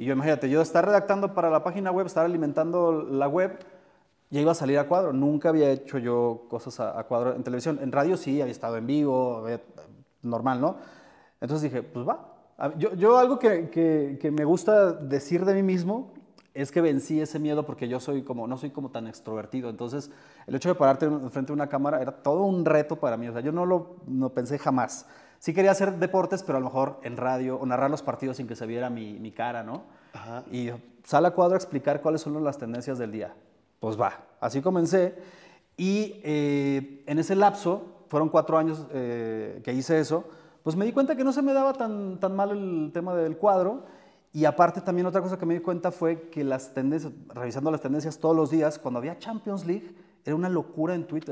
Y yo imagínate, yo estar redactando para la página web, estar alimentando la web, ya iba a salir a cuadro. Nunca había hecho yo cosas a, cuadro en televisión. En radio sí, había estado en vivo, normal, ¿no? Entonces dije, pues va. Yo, yo algo que, que, que, me gusta decir de mí mismo es que vencí ese miedo porque yo soy como, no soy como tan extrovertido. Entonces, el hecho de pararte frente a una cámara era todo un reto para mí. O sea, yo no lo no pensé jamás sí quería hacer deportes, pero a lo mejor en radio o narrar los partidos sin que se viera mi, cara, ¿no? Y sale a cuadro a explicar cuáles son las tendencias del día. Pues va, así comencé. Y eh, en ese lapso, fueron cuatro años eh, que hice eso, pues me di cuenta que no se me daba tan, tan mal el tema del cuadro. Y aparte también otra cosa que me di cuenta fue que las tendencias, revisando las tendencias todos los días, cuando había Champions League, era una locura en Twitter.